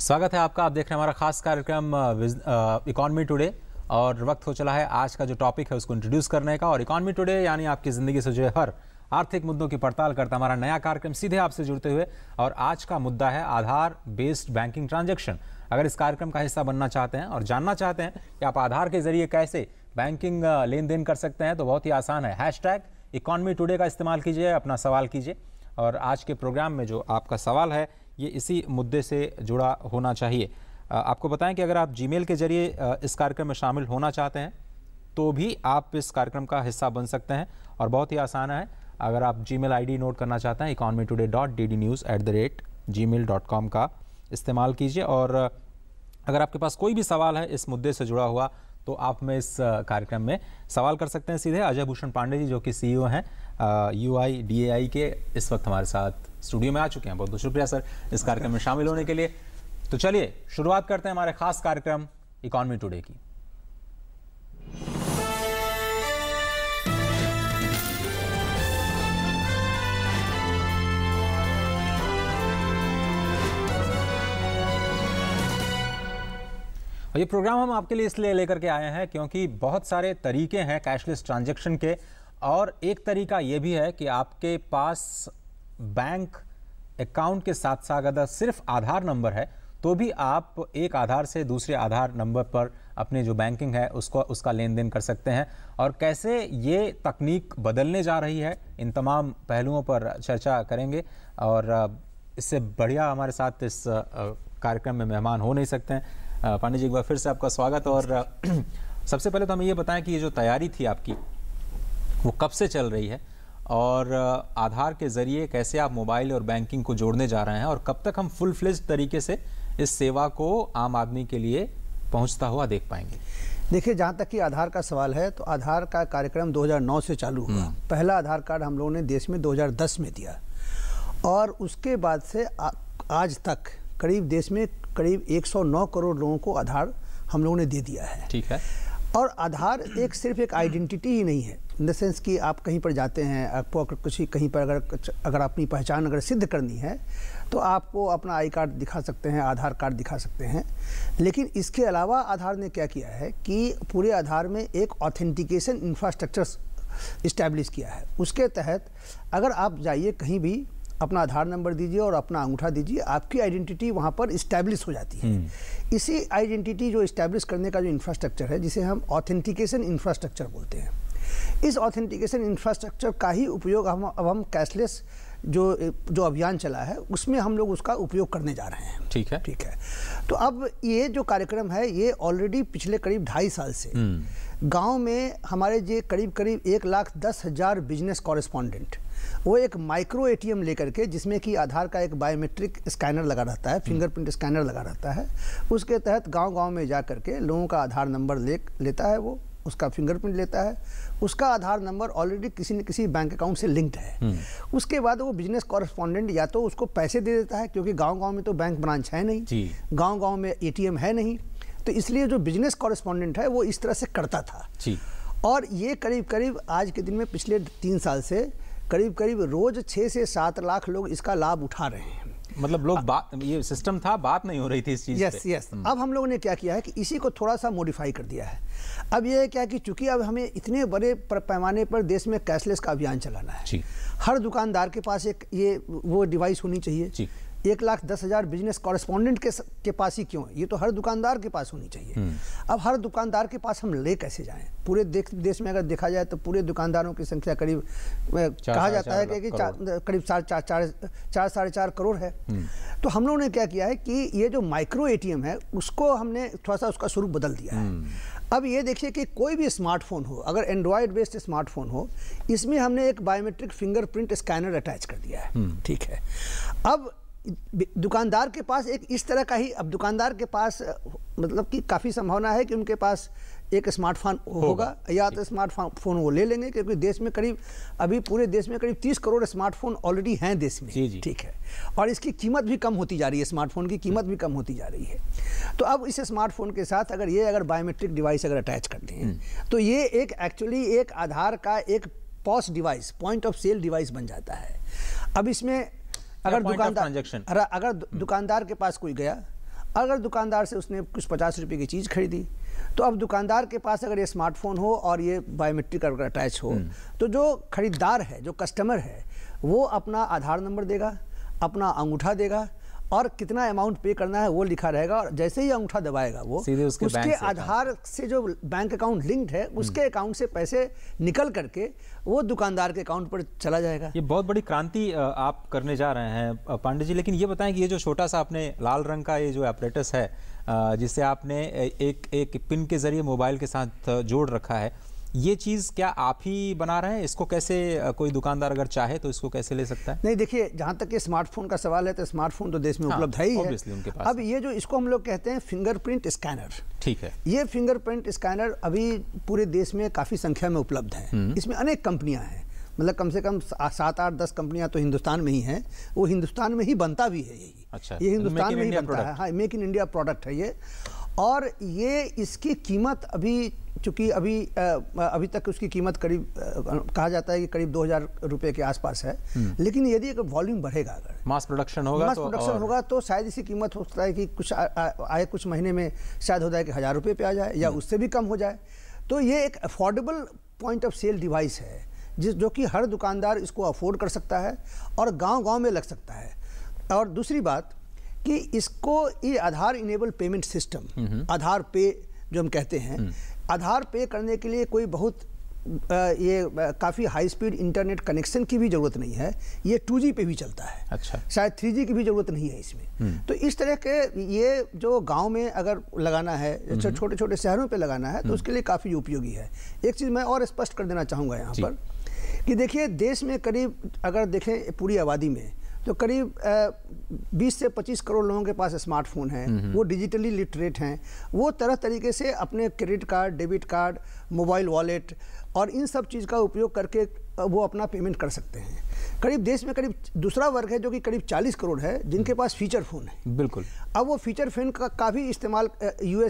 स्वागत है आपका आप देख रहे हैं हमारा खास कार्यक्रम इकोनॉमी टुडे और वक्त हो चला है आज का जो टॉपिक है उसको इंट्रोड्यूस करने का और इकोनॉमी टुडे यानी आपकी ज़िंदगी से जुड़े हर आर्थिक मुद्दों की पड़ताल करता हमारा नया कार्यक्रम सीधे आपसे जुड़ते हुए और आज का मुद्दा है आधार बेस्ड बैंकिंग ट्रांजेक्शन अगर इस कार्यक्रम का हिस्सा बनना चाहते हैं और जानना चाहते हैं कि आप आधार के जरिए कैसे बैंकिंग लेन देन कर सकते हैं तो बहुत ही आसान है हैश टैग इकॉनमी टुडे का इस्तेमाल कीजिए अपना सवाल कीजिए और आज के प्रोग्राम में जो आपका सवाल है ये इसी मुद्दे से जुड़ा होना चाहिए आपको बताएं कि अगर आप जीमेल के जरिए इस कार्यक्रम में शामिल होना चाहते हैं तो भी आप इस कार्यक्रम का हिस्सा बन सकते हैं और बहुत ही आसान है अगर आप जी मेल नोट करना चाहते हैं economy today dot D D news at the rate Gmail dot com का इस्तेमाल कीजिए और अगर आपके पास कोई भी सवाल है इस मुद्दे से जुड़ा हुआ तो आप में इस कार्यक्रम में सवाल कर सकते हैं सीधे अजय भूषण पांडे जी जो कि सीईओ e हैं U I D A I के इस वक्त हमारे साथ स्टूडियो में आ चुके हैं बहुत बहुत शुक्रिया सर इस कार्यक्रम में शामिल होने के लिए तो चलिए शुरुआत करते हैं हमारे खास कार्यक्रम इकॉनमी टुडे की ये प्रोग्राम हम आपके लिए इसलिए लेकर के आए हैं क्योंकि बहुत सारे तरीके हैं कैशलेस ट्रांजेक्शन के और एक तरीका ये भी है कि आपके पास बैंक अकाउंट के साथ साथ अगर सिर्फ आधार नंबर है तो भी आप एक आधार से दूसरे आधार नंबर पर अपने जो बैंकिंग है उसको उसका लेन देन कर सकते हैं और कैसे ये तकनीक बदलने जा रही है इन तमाम पहलुओं पर चर्चा करेंगे और इससे बढ़िया हमारे साथ इस कार्यक्रम में मेहमान हो नहीं सकते हैं पांडे जी एक बार फिर से आपका स्वागत और सबसे पहले तो हमें ये बताएं कि ये जो तैयारी थी आपकी वो कब से चल रही है और आधार के ज़रिए कैसे आप मोबाइल और बैंकिंग को जोड़ने जा रहे हैं और कब तक हम फुल फ्लिज तरीके से इस सेवा को आम आदमी के लिए पहुंचता हुआ देख पाएंगे देखिए जहाँ तक कि आधार का सवाल है तो आधार का कार्यक्रम 2009 से चालू हुआ हम्म। पहला आधार कार्ड हम लोगों ने देश में 2010 में दिया और उसके बाद से आ, आज तक करीब देश में करीब 109 करोड़ लोगों को आधार हम लोगों ने दे दिया है ठीक है और आधार एक सिर्फ एक आइडेंटिटी ही नहीं है इन द सेंस कि आप कहीं पर जाते हैं आपको अगर कुछ कहीं पर अगर अगर अपनी पहचान अगर सिद्ध करनी है तो आपको अपना आई कार्ड दिखा सकते हैं आधार कार्ड दिखा सकते हैं लेकिन इसके अलावा आधार ने क्या किया है कि पूरे आधार में एक ऑथेंटिकेशन इंफ्रास्ट्रक्चर इस्टेब्लिश किया है उसके तहत अगर आप जाइए कहीं भी अपना आधार नंबर दीजिए और अपना अंगूठा दीजिए आपकी आइडेंटिटी वहाँ पर इस्टेब्लिश हो जाती है हम्म। इसी आइडेंटिटी जो इस्टेब्लिश करने का जो इंफ्रास्ट्रक्चर है जिसे हम ऑथेंटिकेशन इंफ्रास्ट्रक्चर बोलते हैं इस ऑथेंटिकेशन इंफ्रास्ट्रक्चर का ही उपयोग हम अब हम कैशलेस जो जो अभियान चला है उसमें हम लोग उसका उपयोग करने जा रहे हैं ठीक है ठीक है तो अब ये जो कार्यक्रम है ये ऑलरेडी पिछले करीब ढाई साल से हम्म। गांव में हमारे जे करीब करीब एक लाख दस हज़ार बिजनेस कॉरेस्पॉन्डेंट वो एक माइक्रो एटीएम लेकर के जिसमें कि आधार का एक बायोमेट्रिक स्कैनर लगा रहता है फिंगरप्रिंट हम्म। स्कैनर लगा रहता है उसके तहत गांव-गांव में जा कर के लोगों का आधार नंबर ले लेता है वो उसका फिंगरप्रिंट लेता है उसका आधार नंबर ऑलरेडी किसी न किसी बैंक अकाउंट से लिंक्ड है हम्म। उसके बाद वो बिजनेस कॉरेस्पॉन्डेंट या तो उसको पैसे दे देता है क्योंकि गाँव गाँव में तो बैंक ब्रांच है नहीं गाँव गाँव में ए है नहीं तो इसलिए जो बिजनेस कॉरेस्पॉन्डेंट है वो इस तरह से करता था और ये करीब करीब आज के दिन में पिछले तीन साल से करीब करीब रोज़ छः से सात लाख लोग इसका लाभ उठा रहे हैं मतलब लोग बात ये सिस्टम था बात नहीं हो रही थी इस चीज़ यस यस हम्म। अब हम लोगों ने क्या किया है कि इसी को थोड़ा सा मॉडिफाई कर दिया है अब ये है क्या कि चूंकि अब हमें इतने बड़े पैमाने पर देश में कैशलेस का अभियान चलाना है हर दुकानदार के पास एक ये वो डिवाइस होनी चाहिए एक लाख दस हज़ार बिजनेस कॉरेस्पॉन्डेंट के के पास ही क्यों है ये तो हर दुकानदार के पास होनी चाहिए हम्म। अब हर दुकानदार के पास हम ले कैसे जाएं पूरे देश में अगर देखा जाए तो पूरे दुकानदारों की संख्या करीब कहा जाता है कि, करीब चार चार चार चार साढ़े चार करोड़ है हम्म। तो हम लोगों ने क्या किया है कि ये जो माइक्रो ए है उसको हमने थोड़ा सा उसका स्वरूप बदल दिया है हम्म। अब ये देखिए कि कोई भी स्मार्टफोन हो अगर एंड्रॉयड बेस्ड स्मार्टफोन हो इसमें हमने एक बायोमेट्रिक फिंगरप्रिंट स्कैनर अटैच कर दिया है ठीक है अब दुकानदार के पास एक इस तरह का ही अब दुकानदार के पास मतलब कि काफ़ी संभावना है कि उनके पास एक स्मार्टफोन होगा या तो स्मार्टफोन वो ले लेंगे क्योंकि देश में करीब अभी पूरे देश में करीब 30 करोड़ स्मार्टफोन ऑलरेडी हैं देश में ठीक है और इसकी कीमत भी कम होती जा रही है स्मार्टफोन की कीमत भी कम होती जा रही है तो अब इस स्मार्टफोन के साथ अगर ये अगर बायोमेट्रिक डिवाइस अगर अटैच कर दें तो ये एक एक्चुअली एक आधार का एक POS device point of sale device बन जाता है अब इसमें अगर दुकानदार अगर दुकानदार के पास कोई गया अगर दुकानदार से उसने कुछ पचास रुपये की चीज़ खरीदी तो अब दुकानदार के पास अगर ये स्मार्टफोन हो और ये बायोमेट्रिक अगर अटैच हो हम्म। तो जो खरीदार है जो कस्टमर है वो अपना आधार नंबर देगा अपना अंगूठा देगा और कितना अमाउंट पे करना है वो लिखा रहेगा और जैसे ही अंगूठा दबाएगा वो सीधे उसके, उसके आधार से जो बैंक अकाउंट लिंक्ड है उसके अकाउंट हम्म। से पैसे निकल करके वो दुकानदार के अकाउंट पर चला जाएगा ये बहुत बड़ी क्रांति आप करने जा रहे हैं पांडे जी लेकिन ये बताएं कि ये जो छोटा सा आपने लाल रंग का ये जो ऑपरेटस है जिसे आपने एक एक पिन के जरिए मोबाइल के साथ जोड़ रखा है ये चीज़ क्या आप ही बना रहे हैं इसको कैसे कोई दुकानदार अगर चाहे तो इसको कैसे ले सकता है नहीं देखिए जहाँ तक ये स्मार्टफोन का सवाल है तो स्मार्टफोन तो देश में हाँ, उपलब्ध है ही है उनके पास अब ये जो इसको हम लोग कहते हैं फिंगरप्रिंट स्कैनर ठीक है ये फिंगरप्रिंट स्कैनर अभी पूरे देश में काफ़ी संख्या में उपलब्ध है हम्म। इसमें अनेक कंपनियाँ हैं मतलब कम से कम सात आठ दस कंपनियां तो हिंदुस्तान में ही हैं वो हिंदुस्तान में ही बनता भी है यही अच्छा ये तो हिंदुस्तान में ही बनता है हाँ मेक इन इंडिया प्रोडक्ट है ये और ये इसकी कीमत अभी चूँकि अभी अभी तक उसकी कीमत करीब कहा जाता है कि करीब दो हज़ार रुपये के आसपास है हम्म। लेकिन यदि अगर वॉल्यूम बढ़ेगा अगर मास प्रोडक्शन होगा मास प्रोडक्शन तो होगा तो शायद इसकी कीमत हो सकता है कि कुछ आए कुछ महीने में शायद हो जाए कि हज़ार रुपये पे आ जाए या हम्म। उससे भी कम हो जाए तो ये एक affordable point of sale device है जिस जो कि हर दुकानदार इसको अफोर्ड कर सकता है और गांव-गांव में लग सकता है और दूसरी बात कि इसको ये Aadhaar enable payment system Aadhaar Pay जो हम कहते हैं हम्म। आधार पे करने के लिए कोई बहुत ये काफ़ी हाई स्पीड इंटरनेट कनेक्शन की भी ज़रूरत नहीं है ये टू पे भी चलता है अच्छा शायद थ्री की भी ज़रूरत नहीं है इसमें हम्म। तो इस तरह के ये जो गांव में अगर लगाना है हम्म। अच्छा, छोटे छोटे शहरों पे लगाना है तो हम्म। उसके लिए काफ़ी उपयोगी है एक चीज़ मैं और स्पष्ट कर देना चाहूँगा यहाँ पर कि देखिए देश में करीब अगर देखें पूरी आबादी में तो करीब बीस से पच्चीस करोड़ लोगों के पास स्मार्टफोन हैं वो डिजिटली लिटरेट हैं वो तरह तरीके से अपने credit card debit card mobile wallet और इन सब चीज़ का उपयोग करके वो अपना पेमेंट कर सकते हैं करीब देश में करीब दूसरा वर्ग है जो कि करीब 40 करोड़ है जिनके पास फीचर फ़ोन है बिल्कुल अब वो फीचर फ़ोन का, काफी इस्तेमाल यू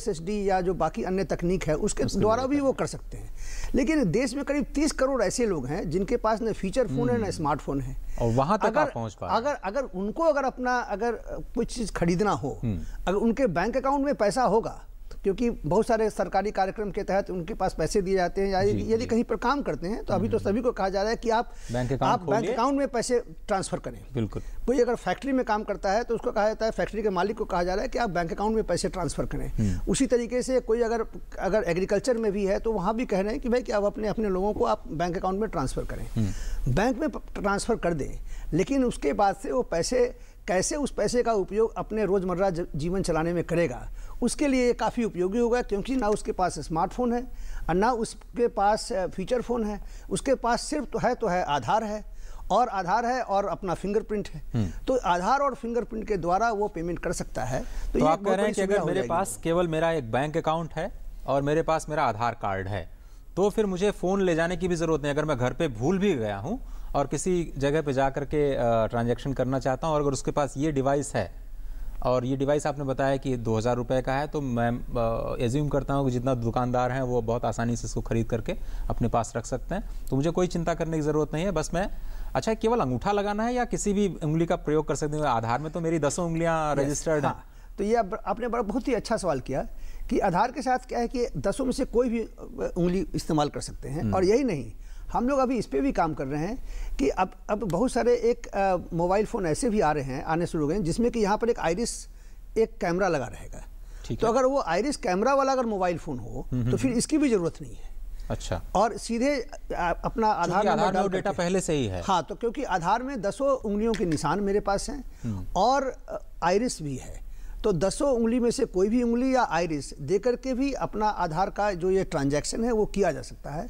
या जो बाकी अन्य तकनीक है उसके द्वारा भी वो कर सकते हैं लेकिन देश में करीब 30 करोड़ ऐसे लोग हैं जिनके पास न फीचर फ़ोन है न स्मार्टफोन हम्म। है और वहाँ तक अगर पहुंच पाए अगर अगर उनको अगर अपना अगर कुछ चीज़ खरीदना हो हम्म। अगर उनके बैंक अकाउंट में पैसा होगा क्योंकि बहुत सारे सरकारी कार्यक्रम के तहत उनके पास पैसे दिए जाते हैं या यदि कहीं पर काम करते हैं तो अभी तो हम्म। सभी को कहा जा रहा है कि आप बैंक आप बैंक अकाउंट में पैसे ट्रांसफ़र करें बिल्कुल कोई अगर फैक्ट्री में काम करता है तो उसको कहा जाता है फैक्ट्री के मालिक को कहा जा रहा है कि आप बैंक अकाउंट में पैसे ट्रांसफ़र करें हम्म। उसी तरीके से कोई अगर अगर एग्रीकल्चर में भी है तो वहाँ भी कह रहे हैं कि भाई कि आप अपने अपने लोगों को आप बैंक अकाउंट में ट्रांसफ़र करें हम्म। बैंक में ट्रांसफ़र कर दें लेकिन उसके बाद से वो पैसे कैसे उस पैसे का उपयोग अपने रोज़मर्रा जीवन चलाने में करेगा उसके लिए काफ़ी उपयोगी होगा क्योंकि ना उसके पास स्मार्टफोन है और ना उसके पास फीचर फ़ोन है उसके पास सिर्फ तो है तो है आधार है और आधार है और अपना फिंगरप्रिंट है हम्म। तो आधार और फिंगरप्रिंट के द्वारा वो पेमेंट कर सकता है तो, तो आप कह रहे हैं कि अगर मेरे पास केवल मेरा एक बैंक अकाउंट है और मेरे पास मेरा आधार कार्ड है तो फिर मुझे फ़ोन ले जाने की भी ज़रूरत नहीं अगर मैं घर पे भूल भी गया हूँ और किसी जगह पे जा करके ट्रांजैक्शन ट्रांजेक्शन करना चाहता हूँ और अगर उसके पास ये डिवाइस है और ये डिवाइस आपने बताया कि दो हज़ार रुपये का है तो मैं एज्यूम करता हूँ कि जितना दुकानदार हैं वो बहुत आसानी से इसको खरीद करके अपने पास रख सकते हैं तो मुझे कोई चिंता करने की ज़रूरत नहीं है बस मैं अच्छा केवल अंगूठा लगाना है या किसी भी उंगली का प्रयोग कर सकते हैं आधार में तो मेरी दसों उंगलियाँ रजिस्टर्ड हैं हाँ। तो ये आपने बड़ा बहुत ही अच्छा सवाल किया कि आधार के साथ क्या है कि दसों में से कोई भी उंगली इस्तेमाल कर सकते हैं हम्म। और यही नहीं हम लोग अभी इस पर भी काम कर रहे हैं कि अब अब बहुत सारे एक मोबाइल फ़ोन ऐसे भी आ रहे हैं आने शुरू हो गए जिसमें कि यहाँ पर एक आयरिस एक कैमरा लगा रहेगा तो अगर वो आयरिस कैमरा वाला अगर मोबाइल फ़ोन हो हम्म, हम्म, तो फिर हम्म। इसकी भी ज़रूरत नहीं है अच्छा और सीधे अपना आधार आधार में डेटा पहले से ही है हाँ तो क्योंकि आधार में दसों उंगलियों के निशान मेरे पास हैं और आयरिस भी है तो दसों उंगली में से कोई भी उंगली या आयरिस देकर के भी अपना आधार का जो ये ट्रांजैक्शन है वो किया जा सकता है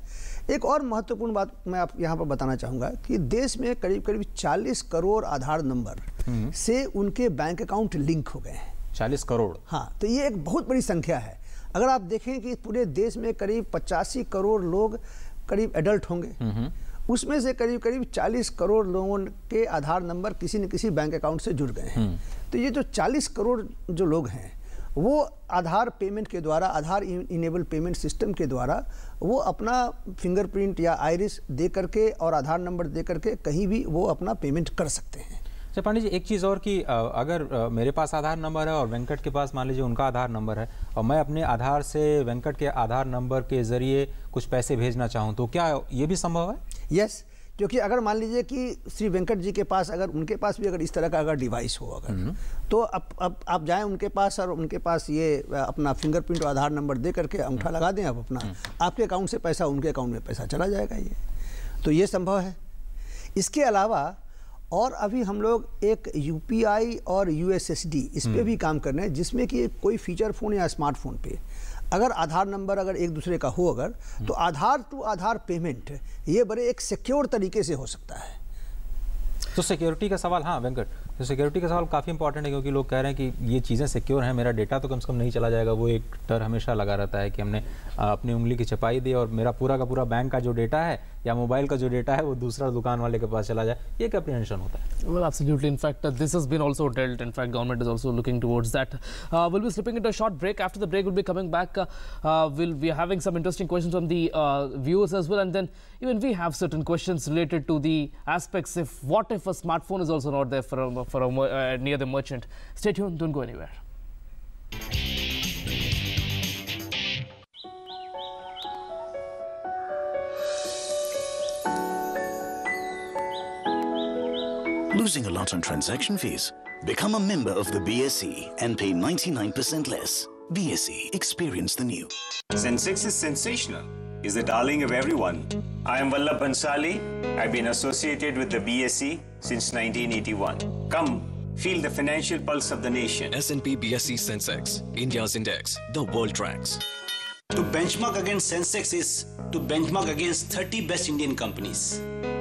एक और महत्वपूर्ण बात मैं आप यहाँ पर बताना चाहूँगा कि देश में करीब करीब 40 करोड़ आधार नंबर हम्म। से उनके बैंक अकाउंट लिंक हो गए हैं 40 करोड़ हाँ तो ये एक बहुत बड़ी संख्या है अगर आप देखें कि पूरे देश में करीब पचासी करोड़ लोग करीब एडल्ट होंगे हम्म। उसमें से करीब करीब 40 करोड़ लोगों के आधार नंबर किसी न किसी बैंक अकाउंट से जुड़ गए हैं हम्म। तो ये जो 40 करोड़ जो लोग हैं वो आधार पेमेंट के द्वारा आधार इनेबल पेमेंट सिस्टम के द्वारा वो अपना फिंगरप्रिंट या आयरिस दे करके और आधार नंबर दे करके कहीं भी वो अपना पेमेंट कर सकते हैं सर अच्छा, पांडे जी एक चीज़ और कि अगर मेरे पास आधार नंबर है और वेंकट के पास मान लीजिए उनका आधार नंबर है और मैं अपने आधार से वेंकट के आधार नंबर के ज़रिए कुछ पैसे भेजना चाहूँ तो क्या ये भी संभव है यस yes, क्योंकि अगर मान लीजिए कि श्री वेंकट जी के पास अगर उनके पास भी अगर इस तरह का अगर डिवाइस हो अगर हम्म। तो अब अब आप जाएं उनके पास और उनके पास ये अपना फिंगरप्रिंट और आधार नंबर दे करके अंगूठा लगा दें आप अपना हम्म। आपके अकाउंट से पैसा उनके अकाउंट में पैसा चला जाएगा ये तो ये संभव है इसके अलावा और अभी हम लोग एक यू और यू इस पर हम्म। भी काम कर रहे हैं जिसमें कि कोई फीचर फ़ोन या स्मार्टफोन पे अगर आधार नंबर अगर एक दूसरे का हो अगर तो आधार टू आधार पेमेंट ये बड़े एक सिक्योर तरीके से हो सकता है तो सिक्योरिटी का सवाल हाँ वेंकट तो सिक्योरिटी का सवाल काफ़ी इंपॉर्टेंट है क्योंकि लोग कह रहे हैं कि ये चीज़ें सिक्योर हैं मेरा डेटा तो कम से कम नहीं चला जाएगा वो एक डर हमेशा लगा रहता है कि हमने अपनी उंगली की छपाई दी और मेरा पूरा का पूरा बैंक का जो डेटा है या मोबाइल का जो डेटा है वो दूसरा दुकान वाले के पास चला जाए ये क्या प्रिवेंशन होता है well absolutely in fact this has been also dealt in fact government is also looking towards that will be slipping into a short break after the break will be coming back will we having some interesting questions from the viewers as well and then even we have certain questions related to the aspects if what if A smartphone is also not there for a, for a, uh, near the merchant. Stay tuned, don't go anywhere. Losing a lot on transaction fees? Become a member of the BSE and pay 99% less. BSE, experience the new. Six is sensational is the darling of everyone. I am Vallabh Bansali. I've been associated with the BSE since 1981. Come, Feel the financial pulse of the nation. S&P BSE Sensex, India's index, the world ranks. To benchmark against Sensex is to benchmark against 30 best Indian companies.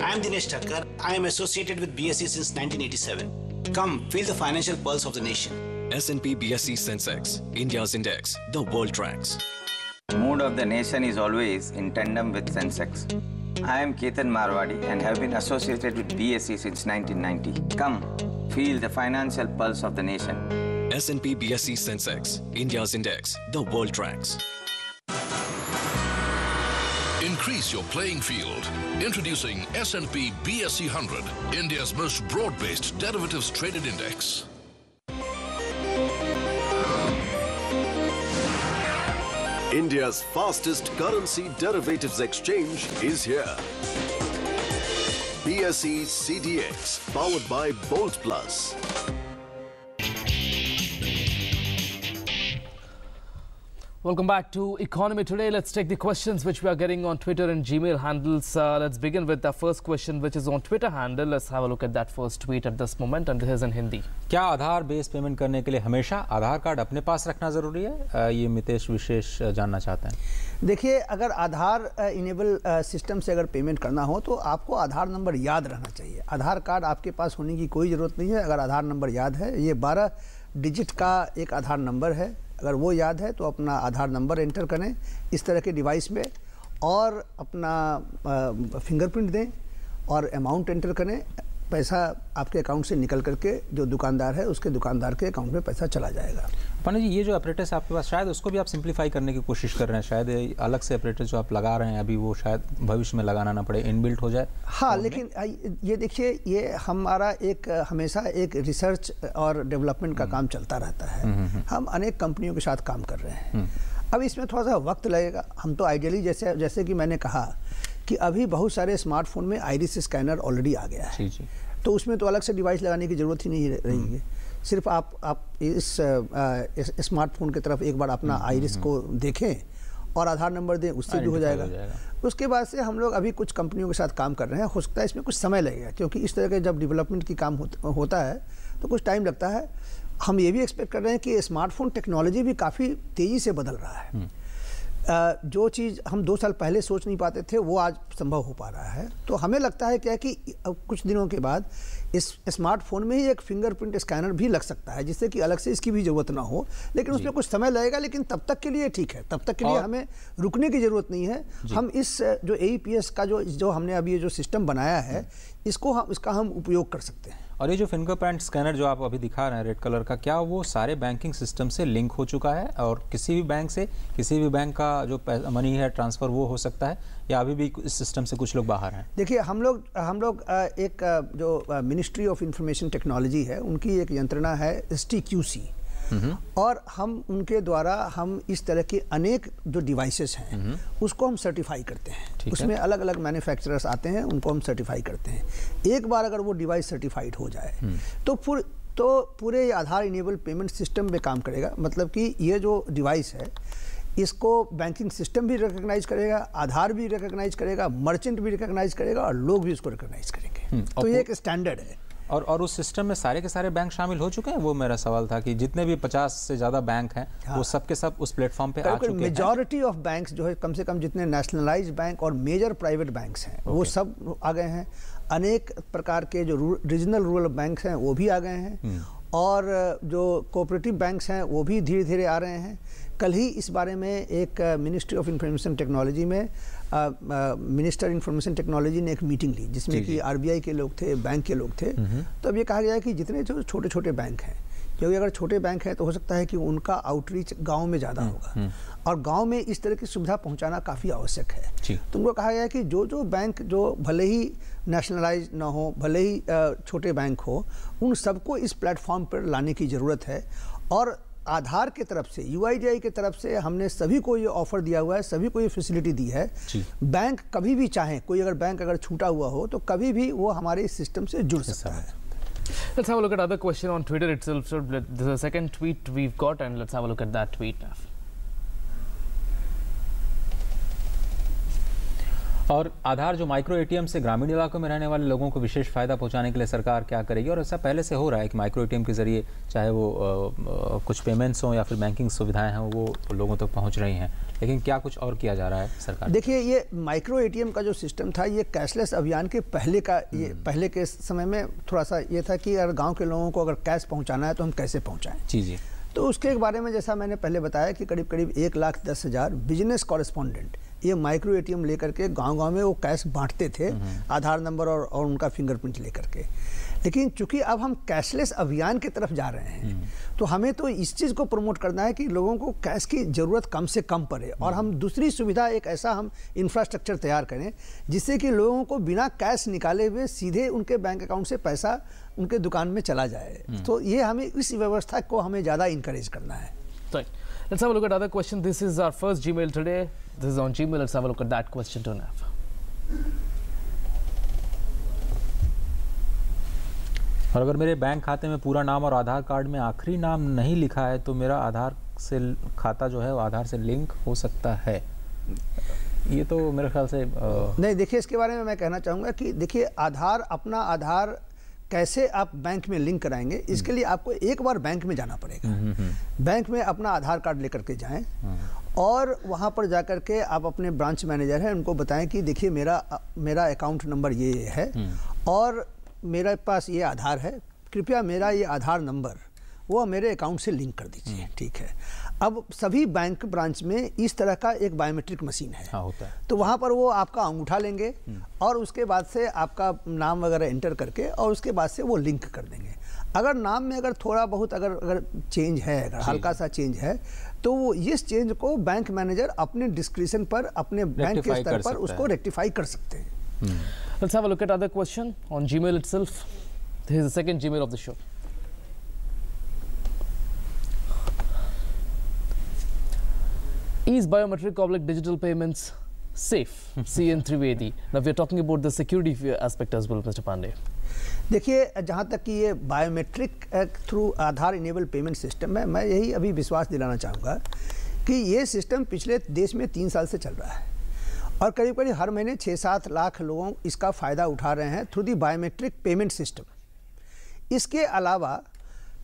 I am Dinesh Thakkar. I am associated with BSE since 1987. Come, feel the financial pulse of the nation. S&P BSE Sensex, India's index, the world ranks. Mood of the nation is always in tandem with Sensex. I am Ketan Marwadi and have been associated with BSE since 1990. Come, feel the financial pulse of the nation. S&P BSE Sensex, India's index, the world tracks. Increase your playing field. Introducing S&P BSE 100, India's most broad-based derivatives traded index. India's fastest currency derivatives exchange is here. BSE CDX, powered by Bolt Plus. Welcome back to Economy Today. Let's take the questions which we are getting on Twitter and Gmail handles. Uh, let's begin with the first question which is on Twitter handle. Let's have a look at that first tweet at this moment and this is in Hindi. क्या आधार base payment करने के लिए हमेशा आधार card अपने पास रखना ज़रूरी है ये मितेश विशेष जानना चाहते हैं देखिए अगर आधार इनेबल सिस्टम से अगर पेमेंट करना हो तो आपको आधार नंबर याद रहना चाहिए आधार कार्ड आपके पास होने की कोई ज़रूरत नहीं है अगर आधार नंबर याद है ये बारह डिजिट का एक आधार नंबर है अगर वो याद है तो अपना आधार नंबर एंटर करें इस तरह के डिवाइस में और अपना फिंगरप्रिंट दें और अमाउंट एंटर करें पैसा आपके अकाउंट से निकल करके जो दुकानदार है उसके दुकानदार के अकाउंट में पैसा चला जाएगा पंडित जी ये जो ऑपरेटर्स आपके पास शायद उसको भी आप सिंप्लीफाई करने की कोशिश कर रहे हैं शायद अलग से ऑपरेटर जो आप लगा रहे हैं अभी वो शायद भविष्य में लगाना ना पड़े इनबिल्ट हो जाए हाँ तो लेकिन ये देखिए ये हमारा एक हमेशा एक रिसर्च और डेवलपमेंट का हम्म। काम चलता रहता है हम्म, हम्म, हम अनेक कंपनियों के साथ काम कर रहे हैं अब इसमें थोड़ा सा वक्त लगेगा हम तो आइडियली जैसे जैसे कि मैंने कहा कि अभी बहुत सारे स्मार्टफोन में आयरिस स्कैनर ऑलरेडी आ गया है जी जी। तो उसमें तो अलग से डिवाइस लगाने की ज़रूरत ही नहीं है हम्म। सिर्फ आप आप इस, स्मार्टफोन की तरफ एक बार अपना आइरिस हम्म, हम्म, को देखें और आधार नंबर दें उससे भी हो जाएगा।, हो जाएगा उसके बाद से हम लोग अभी कुछ कंपनियों के साथ काम कर रहे हैं हो सकता है इसमें कुछ समय लगेगा क्योंकि इस तरह के जब डेवलपमेंट की काम होता है तो कुछ टाइम लगता है हम ये भी एक्सपेक्ट कर रहे हैं कि स्मार्टफोन टेक्नोलॉजी भी काफ़ी तेज़ी से बदल रहा है जो चीज़ हम दो साल पहले सोच नहीं पाते थे वो आज संभव हो पा रहा है तो हमें लगता है क्या कि कुछ दिनों के बाद इस स्मार्टफोन में ही एक फिंगरप्रिंट स्कैनर भी लग सकता है जिससे कि अलग से इसकी भी ज़रूरत ना हो लेकिन उसमें कुछ समय लगेगा लेकिन तब तक के लिए ठीक है तब तक के लिए हमें रुकने की ज़रूरत नहीं है हम इस जो ए का जो जो हमने अभी ये जो सिस्टम बनाया है इसको हम इसका हम उपयोग कर सकते हैं और ये जो फिंगरप्रिंट स्कैनर जो आप अभी दिखा रहे हैं रेड कलर का क्या वो सारे बैंकिंग सिस्टम से लिंक हो चुका है और किसी भी बैंक से किसी भी बैंक का जो मनी है ट्रांसफ़र वो हो सकता है या अभी भी इस सिस्टम से कुछ लोग बाहर हैं देखिए हम लोग हम लोग एक जो मिनिस्ट्री ऑफ इंफॉर्मेशन टेक्नोलॉजी है उनकी एक यंत्रणा है एस टी क्यू सी हम्म। और हम उनके द्वारा हम इस तरह के अनेक जो डिवाइसेस हैं हम्म। उसको हम सर्टिफाई करते हैं उसमें अलग अलग मैन्युफैक्चरर्स आते हैं उनको हम सर्टिफाई करते हैं एक बार अगर वो डिवाइस सर्टिफाइड हो जाए हम्म। तो फिर तो पूरे आधार इनेबल पेमेंट सिस्टम में काम करेगा मतलब कि ये जो डिवाइस है इसको बैंकिंग सिस्टम भी रिकॉग्नाइज करेगा आधार भी रिकॉग्नाइज करेगा मर्चेंट भी रिकॉग्नाइज करेगा और लोग भी इसको रिकॉग्नाइज करेंगे तो ये एक स्टैंडर्ड है और और उस सिस्टम में सारे के सारे बैंक शामिल हो चुके हैं वो मेरा सवाल था कि जितने भी पचास से ज़्यादा बैंक हैं हाँ। वो सब के सब उस प्लेटफॉर्म पे आ चुके हैं मेजॉरिटी ऑफ बैंक्स जो है कम से कम जितने नेशनलाइज बैंक और मेजर प्राइवेट बैंक्स हैं वो सब आ गए हैं अनेक प्रकार के जो रीजनल रूरल बैंक्स हैं वो भी आ गए हैं हम्म। और जो कोऑपरेटिव बैंक्स हैं वो भी धीरे धीरे आ रहे हैं कल ही इस बारे में एक मिनिस्ट्री ऑफ इंफॉर्मेशन टेक्नोलॉजी में मिनिस्टर इंफॉर्मेशन टेक्नोलॉजी ने एक मीटिंग ली जिसमें कि आरबीआई के लोग थे बैंक के लोग थे हम्म, हम्म। तो अब ये कहा गया कि जितने जो छोटे छोटे बैंक हैं क्योंकि अगर छोटे बैंक हैं तो हो सकता है कि उनका आउटरीच गांव में ज़्यादा हम्म, होगा और गांव में इस तरह की सुविधा पहुंचाना काफ़ी आवश्यक है तो उनको कहा गया कि जो जो बैंक जो भले ही नेशनलाइज ना हो भले ही छोटे बैंक हो उन सबको इस प्लेटफॉर्म पर लाने की ज़रूरत है और आधार के तरफ से यू आई के तरफ से हमने सभी को ये ऑफर दिया हुआ है सभी को ये फैसिलिटी दी है बैंक कभी भी चाहे कोई अगर बैंक अगर छूटा हुआ हो तो कभी भी वो हमारे इस सिस्टम से जुड़ सकता है Let's have a look at other question on Twitter itself. So, this is the second tweet we've got and let's have a look at that tweet now. और आधार जो माइक्रो एटीएम से ग्रामीण इलाकों में रहने वाले लोगों को विशेष फ़ायदा पहुंचाने के लिए सरकार क्या करेगी और ऐसा पहले से हो रहा है कि माइक्रो एटीएम के ज़रिए चाहे वो आ, कुछ पेमेंट्स हों या फिर बैंकिंग सुविधाएं हों वो लोगों तक तो पहुँच रही हैं लेकिन क्या कुछ और किया जा रहा है सरकार देखिए ये माइक्रो ए का जो सिस्टम था ये कैशलेस अभियान के पहले का ये हम्म। पहले के समय में थोड़ा सा ये था कि अगर गाँव के लोगों को अगर कैश पहुँचाना है तो हम कैसे पहुँचाएँ जी जी तो उसके बारे में जैसा मैंने पहले बताया कि करीब करीब एक लाख दस हज़ार बिजनेस कॉरेस्पॉन्डेंट ये माइक्रो एटीएम लेकर के गांव गांव में वो कैश बांटते थे हम्म, हम्म। आधार नंबर और, और उनका फिंगरप्रिंट लेकर के लेकिन चूंकि अब हम कैशलेस अभियान की तरफ जा रहे हैं हम्म। तो हमें तो इस चीज़ को प्रमोट करना है कि लोगों को कैश की ज़रूरत कम से कम पड़े और हम दूसरी सुविधा एक ऐसा हम इंफ्रास्ट्रक्चर तैयार करें जिससे कि लोगों को बिना कैश निकाले हुए सीधे उनके बैंक अकाउंट से पैसा उनके दुकान में चला जाए तो ये हमें इस व्यवस्था को हमें ज़्यादा इंकरेज करना है Let's have a look at other question. This is our first Gmail today. This is on Gmail. Let's have a look at that question to NAV. और अगर मेरे बैंक खाते में पूरा नाम और आधार कार्ड में आखिरी नाम नहीं लिखा है तो मेरा आधार से खाता जो है वो आधार से लिंक हो सकता है ये तो मेरे ख्याल से आ... नहीं देखिए इसके बारे में मैं कहना चाहूँगा कि देखिए आधार अपना आधार कैसे आप बैंक में लिंक कराएंगे इसके लिए आपको एक बार बैंक में जाना पड़ेगा बैंक हम्म, हम्म, हम्म। में अपना आधार कार्ड लेकर के जाएं और वहाँ पर जा कर के आप अपने ब्रांच मैनेजर हैं उनको बताएं कि देखिए मेरा मेरा अकाउंट नंबर ये है हम्म। और मेरे पास ये आधार है कृपया मेरा ये आधार नंबर वो मेरे अकाउंट से लिंक कर दीजिए हम्म। ठीक है अब सभी बैंक ब्रांच में इस तरह का एक बायोमेट्रिक मशीन है, हाँ, होता है। तो वहाँ पर वो आपका अंगूठा लेंगे हम्म। और उसके बाद से आपका नाम वगैरह एंटर करके और उसके बाद से वो लिंक कर देंगे अगर नाम में अगर थोड़ा बहुत अगर अगर चेंज है अगर हल्का सा चेंज है तो वो इस चेंज को बैंक मैनेजर अपने डिस्क्रिप्शन पर अपने बैंक के स्तर पर उसको रेक्टिफाई कर सकते हैं Let's have a look at other question on Gmail itself. Here's the second Gmail of the show. Is biometric oblique digital payments safe, CN Trivedi. Now we are talking about the security aspect as well, Mr. Pandey. देखिए जहाँ तक कि ये biometric through Aadhaar enable payment system है मैं यही अभी विश्वास दिलाना चाहूँगा कि ये सिस्टम पिछले देश में तीन साल से चल रहा है और करीब करीब हर महीने छः सात लाख लोगों इसका फ़ायदा उठा रहे हैं through the biometric payment system इसके अलावा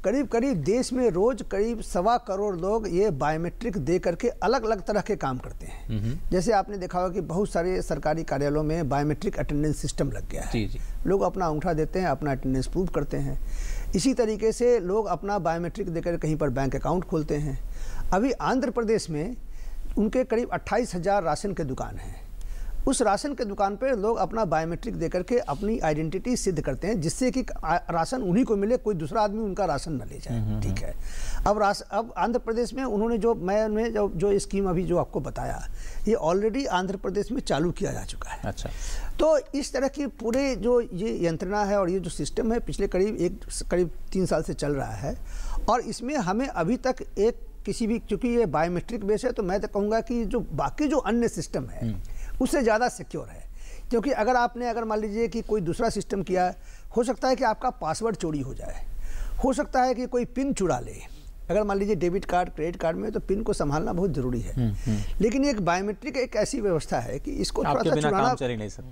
करीब करीब देश में रोज करीब सवा करोड़ लोग ये बायोमेट्रिक दे करके अलग अलग तरह के काम करते हैं जैसे आपने देखा होगा कि बहुत सारे सरकारी कार्यालयों में बायोमेट्रिक अटेंडेंस सिस्टम लग गया है जी जी। लोग अपना अंगूठा देते हैं अपना अटेंडेंस प्रूव करते हैं इसी तरीके से लोग अपना बायोमेट्रिक देकर कहीं पर बैंक अकाउंट खोलते हैं अभी आंध्र प्रदेश में उनके करीब अट्ठाईस राशन के दुकान हैं उस राशन के दुकान पर लोग अपना बायोमेट्रिक दे करके अपनी आइडेंटिटी सिद्ध करते हैं जिससे कि राशन उन्हीं को मिले कोई दूसरा आदमी उनका राशन न ले जाए हम्म, हम्म, ठीक हम्म। है अब रास अब आंध्र प्रदेश में उन्होंने जो मैं जो जो स्कीम अभी जो आपको बताया ये ऑलरेडी आंध्र प्रदेश में चालू किया जा चुका है अच्छा तो इस तरह की पूरे जो ये यंत्रणा है और ये जो सिस्टम है पिछले करीब एक करीब तीन साल से चल रहा है और इसमें हमें अभी तक एक किसी भी क्योंकि ये बायोमेट्रिक बेस है तो मैं तो कहूँगा कि जो बाकी जो अन्य सिस्टम है उससे ज़्यादा सिक्योर है क्योंकि अगर आपने अगर मान लीजिए कि कोई दूसरा सिस्टम किया हो सकता है कि आपका पासवर्ड चोरी हो जाए हो सकता है कि कोई पिन चुरा ले अगर मान लीजिए डेबिट कार्ड क्रेडिट कार्ड में तो पिन को संभालना बहुत जरूरी है हम्म, हम्म। लेकिन एक बायोमेट्रिक एक ऐसी व्यवस्था है कि इसको थोड़ा सा चुराना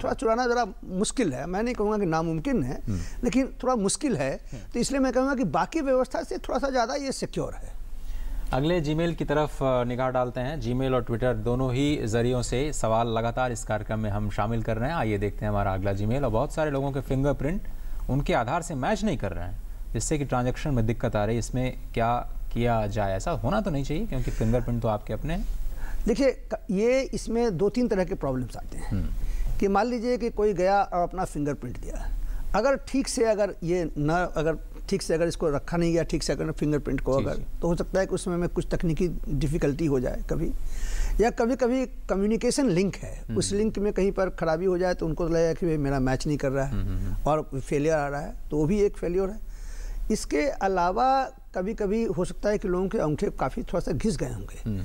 थोड़ा चुराना ज़रा मुश्किल है मैं नहीं कहूँगा कि नामुमकिन है हम्म। लेकिन थोड़ा मुश्किल है तो इसलिए मैं कहूँगा कि बाकी व्यवस्था से थोड़ा सा ज़्यादा ये सिक्योर है अगले जीमेल की तरफ निगाह डालते हैं जीमेल और ट्विटर दोनों ही जरियों से सवाल लगातार इस कार्यक्रम में हम शामिल कर रहे हैं आइए देखते हैं हमारा अगला जीमेल और बहुत सारे लोगों के फिंगरप्रिंट उनके आधार से मैच नहीं कर रहे हैं जिससे कि ट्रांजेक्शन में दिक्कत आ रही है इसमें क्या किया जाए ऐसा होना तो नहीं चाहिए क्योंकि फिंगरप्रिंट तो आपके अपने हैं देखिए ये इसमें दो तीन तरह के प्रॉब्लम्स आते हैं हम्म। कि मान लीजिए कि कोई गया और अपना फिंगरप्रिंट दिया अगर ठीक से अगर ये न अगर ठीक से अगर इसको रखा नहीं गया ठीक से अगर फिंगरप्रिंट को अगर तो हो सकता है कि उसमें में कुछ तकनीकी डिफ़िकल्टी हो जाए कभी या कभी कभी कम्युनिकेशन लिंक है हम्म, उस लिंक हम्म। में कहीं पर खराबी हो जाए तो उनको तो लगेगा कि भाई मेरा मैच नहीं कर रहा है हम्म, और फेलियर आ रहा है तो वो भी एक फेलियर है इसके अलावा कभी कभी हो सकता है कि लोगों के अंगठे काफ़ी थोड़ा सा घिस गए होंगे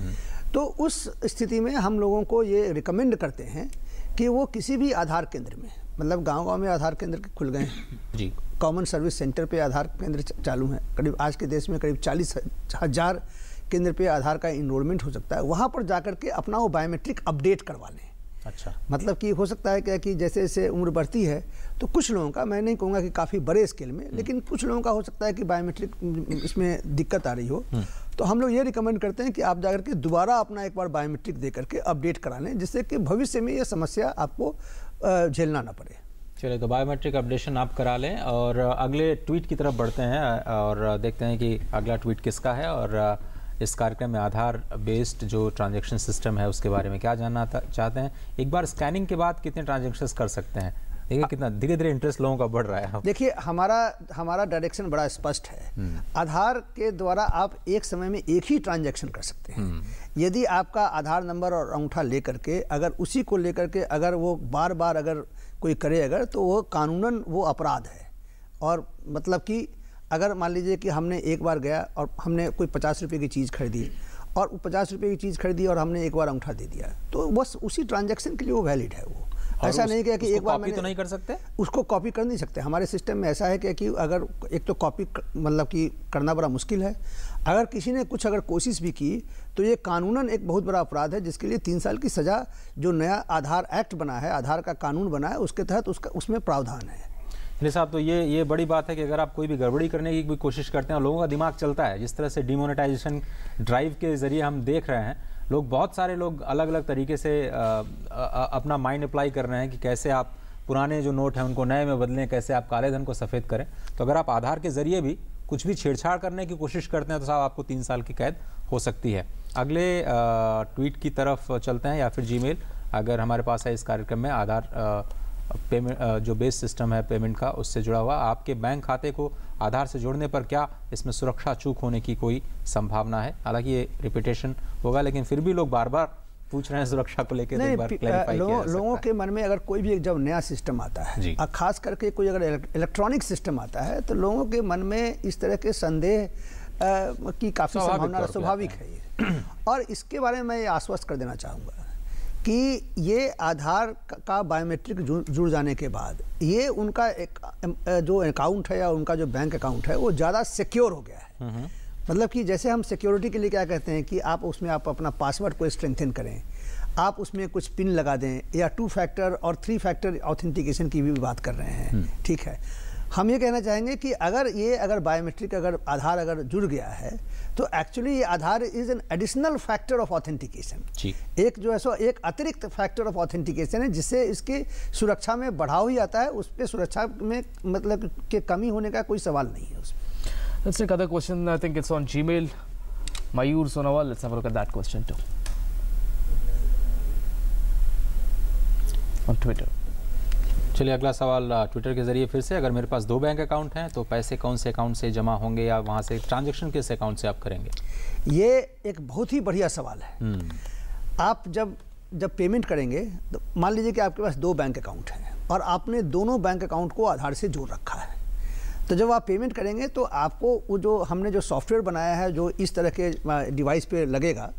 तो उस स्थिति में हम लोगों को ये रिकमेंड करते हैं कि वो किसी भी आधार केंद्र में मतलब गांव गांव में आधार केंद्र के खुल गए हैं जी कॉमन सर्विस सेंटर पे आधार केंद्र चालू हैं करीब आज के देश में करीब चालीस हज़ार केंद्र पे आधार का इनरोलमेंट हो सकता है वहाँ पर जा के अपना वो बायोमेट्रिक अपडेट करवा लें अच्छा मतलब कि हो सकता है क्या कि जैसे जैसे उम्र बढ़ती है तो कुछ लोगों का मैं नहीं कहूँगा कि काफ़ी बड़े स्केल में हम्म। लेकिन कुछ लोगों का हो सकता है कि बायोमेट्रिक हम्म, इसमें दिक्कत आ रही हो हम्म। तो हम लोग ये रिकमेंड करते हैं कि आप जाकर के दोबारा अपना एक बार बायोमेट्रिक दे करके अपडेट करा लें जिससे कि भविष्य में यह समस्या आपको झेलना ना पड़े चलिए तो बायोमेट्रिक अपडेशन आप करा लें और uh, अगले ट्वीट की तरफ बढ़ते हैं uh, और uh, देखते हैं कि अगला ट्वीट किसका है और इस कार्यक्रम में आधार बेस्ड जो ट्रांजेक्शन सिस्टम है उसके बारे में क्या जानना चाहते हैं एक बार स्कैनिंग के बाद कितने ट्रांजेक्शन कर सकते हैं देखिए कितना धीरे धीरे इंटरेस्ट लोगों का बढ़ रहा है देखिए हमारा हमारा डायरेक्शन बड़ा स्पष्ट है हम्म। आधार के द्वारा आप एक समय में एक ही ट्रांजैक्शन कर सकते हैं हम्म। यदि आपका आधार नंबर और अंगूठा लेकर के अगर उसी को लेकर के अगर वो बार बार अगर कोई करे अगर तो वो कानूनन वो अपराध है और मतलब कि अगर मान लीजिए कि हमने एक बार गया और हमने कोई पचास रुपये की चीज़ खरीदी और वो पचास रुपये की चीज़ खरीदी और हमने एक बार अंगूठा दे दिया तो बस उसी ट्रांजेक्शन के लिए वो वैलिड है वो ऐसा नहीं क्या कि एक बार मैंने तो नहीं कर सकते उसको कॉपी कर नहीं सकते हमारे सिस्टम में ऐसा है क्या कि अगर एक तो कॉपी मतलब कि करना बड़ा मुश्किल है अगर किसी ने कुछ अगर कोशिश भी की तो ये कानूनन एक बहुत बड़ा अपराध है जिसके लिए तीन साल की सज़ा जो नया आधार एक्ट बना है आधार का कानून बना है उसके तहत उसका उसमें प्रावधान है साहब तो ये ये बड़ी बात है कि अगर आप कोई भी गड़बड़ी करने की भी कोशिश करते हैं और लोगों का दिमाग चलता है जिस तरह से डिमोनेटाइजेशन ड्राइव के ज़रिए हम देख रहे हैं लोग बहुत सारे लोग अलग अलग तरीके से अपना माइंड अप्लाई कर रहे हैं कि कैसे आप पुराने जो नोट हैं उनको नए में बदलें कैसे आप काले धन को सफ़ेद करें तो अगर आप आधार के ज़रिए भी कुछ भी छेड़छाड़ करने की कोशिश करते हैं तो साहब आपको तीन साल की कैद हो सकती है अगले ट्वीट की तरफ चलते हैं या फिर जी अगर हमारे पास है इस कार्यक्रम में आधार पेमेंट जो बेस सिस्टम है पेमेंट का उससे जुड़ा हुआ आपके बैंक खाते को आधार से जोड़ने पर क्या इसमें सुरक्षा चूक होने की कोई संभावना है हालांकि ये रिपीटेशन होगा लेकिन फिर भी लोग बार बार पूछ रहे हैं सुरक्षा को लेकर लोगों लोगों के मन में अगर कोई भी जब नया सिस्टम आता है और खास करके कोई अगर इलेक्ट्रॉनिक सिस्टम आता है तो लोगों के मन में इस तरह के संदेह की काफ़ी संभावना स्वाभाविक है और इसके बारे में मैं आश्वस्त कर देना चाहूँगा कि ये आधार का बायोमेट्रिक जुड़ जाने के बाद ये उनका एक जो अकाउंट है या उनका जो बैंक अकाउंट है वो ज़्यादा सिक्योर हो गया है हम्म, हम्म। मतलब कि जैसे हम सिक्योरिटी के लिए क्या कहते हैं कि आप उसमें आप अपना पासवर्ड को स्ट्रेंथन करें आप उसमें कुछ पिन लगा दें या टू फैक्टर और थ्री फैक्टर ऑथेंटिकेशन की भी बात कर रहे हैं हम्म। ठीक है हम ये कहना चाहेंगे कि अगर ये अगर बायोमेट्रिक अगर आधार अगर जुड़ गया है तो एक्चुअली ये Aadhaar is an additional factor of authentication एक जो है सो एक अतिरिक्त फैक्टर ऑफ ऑथेंटिकेशन है जिससे इसकी सुरक्षा में बढ़ाव ही आता है उस पर सुरक्षा में मतलब के कमी होने का कोई सवाल नहीं है उसमें Let's take other question. I think it's on Gmail. Mayur Sonawal. Let's have a look at that question too. On Twitter. चलिए अगला सवाल ट्विटर के ज़रिए फिर से अगर मेरे पास दो बैंक अकाउंट हैं तो पैसे कौन से अकाउंट से जमा होंगे या वहाँ से ट्रांजैक्शन किस अकाउंट से आप करेंगे ये एक बहुत ही बढ़िया सवाल है हम्म। आप जब जब पेमेंट करेंगे तो मान लीजिए कि आपके पास दो बैंक अकाउंट हैं और आपने दोनों बैंक अकाउंट को आधार से जोड़ रखा है तो जब आप पेमेंट करेंगे तो आपको वो जो हमने जो सॉफ्टवेयर बनाया है जो इस तरह के डिवाइस पे लगेगा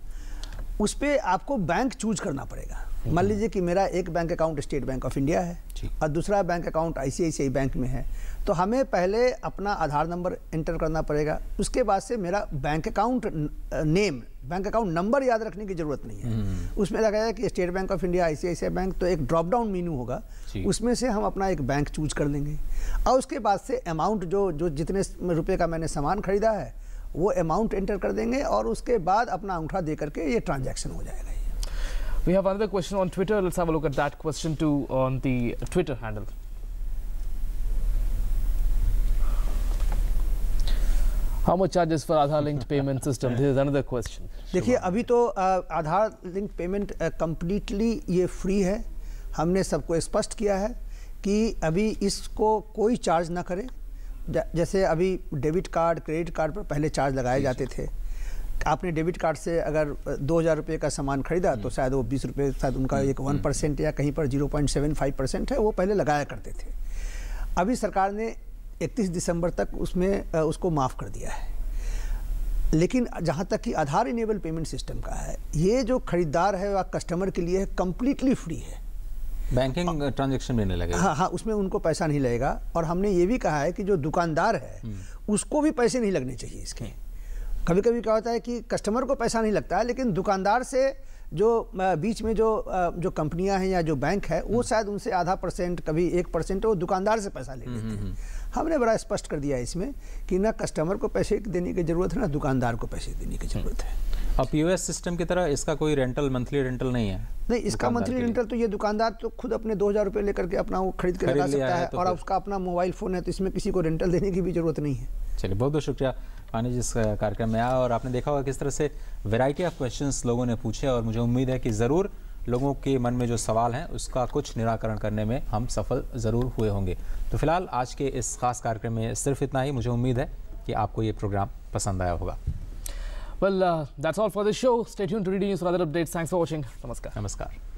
उस पर आपको बैंक चूज करना पड़ेगा मान लीजिए कि मेरा एक bank account state bank of India है और दूसरा बैंक अकाउंट आईसीआईसीआई बैंक में है तो हमें पहले अपना आधार नंबर एंटर करना पड़ेगा उसके बाद से मेरा bank account name bank account number याद रखने की ज़रूरत नहीं है हम्म। उसमें लगा है कि state bank of India ICICI bank तो एक ड्रॉप डाउन मीनू होगा उसमें से हम अपना एक बैंक चूज कर लेंगे और उसके बाद से अमाउंट जो जो जितने रुपये का मैंने सामान खरीदा है वो अमाउंट एंटर कर देंगे और उसके बाद अपना अंगूठा दे करके ये ट्रांजेक्शन हो जाएगा We have another question on Twitter. Let's have a look at that question too on the Twitter handle. How much charges for Aadhaar linked payment system? This is another question. देखिए अभी तो Aadhaar link payment completely ये free है हमने सबको स्पष्ट किया है कि अभी इसको कोई चार्ज ना करे जैसे अभी डेबिट कार्ड क्रेडिट कार्ड पर पहले चार्ज लगाए जाते थे आपने डेबिट कार्ड से अगर दो हज़ार रुपये का सामान खरीदा तो शायद वो बीस रुपये शायद उनका एक वन हम्म, हम्म। परसेंट या कहीं पर zero point seven five percent है वो पहले लगाया करते थे अभी सरकार ने इकतीस दिसंबर तक उसमें उसको माफ़ कर दिया है लेकिन जहाँ तक कि आधार इनेबल पेमेंट सिस्टम का है ये जो खरीदार है वह कस्टमर के लिए कम्प्लीटली फ्री है बैंकिंग ट्रांजेक्शन में नहीं लगेगा हाँ हाँ उसमें उनको पैसा नहीं लगेगा और हमने ये भी कहा है कि जो दुकानदार है हम्म। उसको भी पैसे नहीं लगने चाहिए इसके कभी कभी क्या होता है कि कस्टमर को पैसा नहीं लगता है लेकिन दुकानदार से जो बीच में जो जो कंपनियां हैं या जो बैंक है वो हम्म। शायद उनसे आधा परसेंट कभी एक परसेंट वो दुकानदार से पैसा ले हम्म, लेते हम्म, हैं हमने बड़ा स्पष्ट कर दिया इसमें कि ना कस्टमर को पैसे देने की ज़रूरत है ना दुकानदार को पैसे देने की ज़रूरत है अब पीओएस सिस्टम की तरह इसका कोई रेंटल मंथली रेंटल नहीं है नहीं इसका मंथली रेंटल तो ये दुकानदार तो खुद अपने दो हज़ार रुपये लेकर के अपना वो खरीद कर लगा सकता है तो और उसका अपना मोबाइल फ़ोन है तो इसमें किसी को रेंटल देने की भी ज़रूरत नहीं है चलिए बहुत बहुत शुक्रिया आने जिस कार्यक्रम में आया और आपने देखा होगा किस तरह से वैरायटी ऑफ क्वेश्चंस लोगों ने पूछे और मुझे उम्मीद है कि ज़रूर लोगों के मन में जो सवाल हैं उसका कुछ निराकरण करने में हम सफल ज़रूर हुए होंगे तो फिलहाल आज के इस खास कार्यक्रम में सिर्फ इतना ही मुझे उम्मीद है कि आपको ये प्रोग्राम पसंद आया होगा Well, uh, that's all for the show. Stay tuned to DD News for other updates. Thanks for watching. Namaskar. Namaskar.